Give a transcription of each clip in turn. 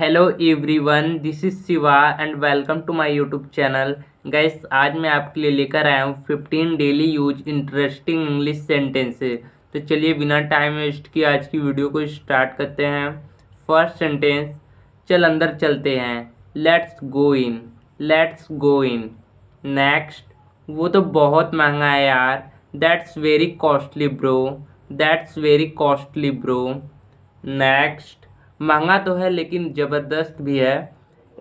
hello everyone this is Shiva and welcome to my YouTube channel guys आज मैं आपके लिए लेकर आया हूँ fifteen daily use interesting English sentences तो चलिए बिना टाइम वेस्ट किए आज की वीडियो को स्टार्ट करते हैं फर्स्ट सेंटेंस चल अंदर चलते हैं let's go in let's go in next वो तो बहुत महंगा है यार that's very costly bro that's very costly bro next महंगा तो है लेकिन ज़बरदस्त भी है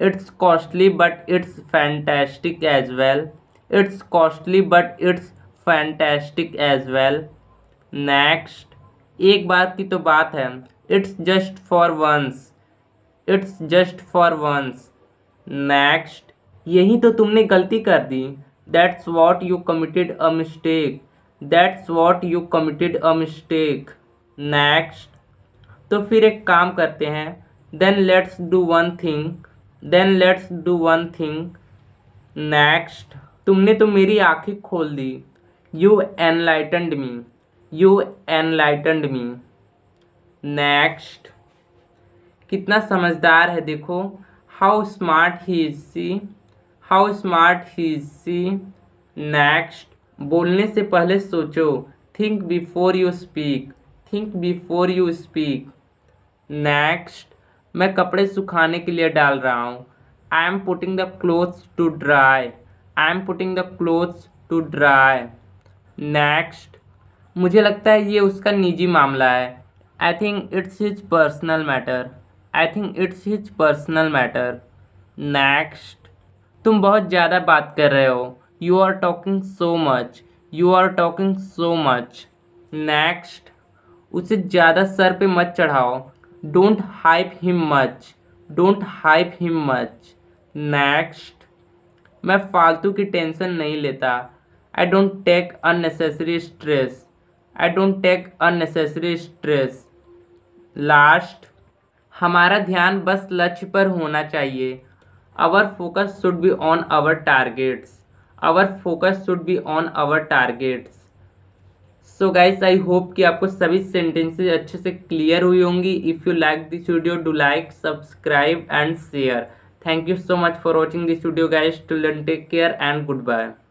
it's costly but it's fantastic as well it's costly but it's fantastic as well next एक बात की तो बात है it's just for once it's just for once next यही तो तुमने गलती कर दी that's what you committed a mistake that's what you committed a mistake next तो फिर एक काम करते हैं then let's do one thing then let's do one thing next तुमने तो मेरी आँखें खोल दी you enlightened me you enlightened me next कितना समझदार है देखो how smart he is see how smart he is see next बोलने से पहले सोचो think before you speak think before you speak next मैं कपड़े सुखाने के लिए डाल रहा हूँ I am putting the clothes to dry I am putting the clothes to dry next मुझे लगता है ये उसका निजी मामला है I think it's his personal matter I think it's his personal matter next तुम बहुत ज़्यादा बात कर रहे हो you are talking so much you are talking so much next उसे ज़्यादा सर पे मत चढ़ाओ don't hype him much don't hype him much next मैं फालतू की टेंशन नहीं लेता I don't take unnecessary stress I don't take unnecessary stress last हमारा ध्यान बस लक्ष्य पर होना चाहिए our focus should be on our targets our focus should be on our targets so guys I hope कि आपको सभी सेंटेंसेज अच्छे से क्लियर हुई होंगी if you like this video do like subscribe and share thank you so much for watching this video guys to take care and good bye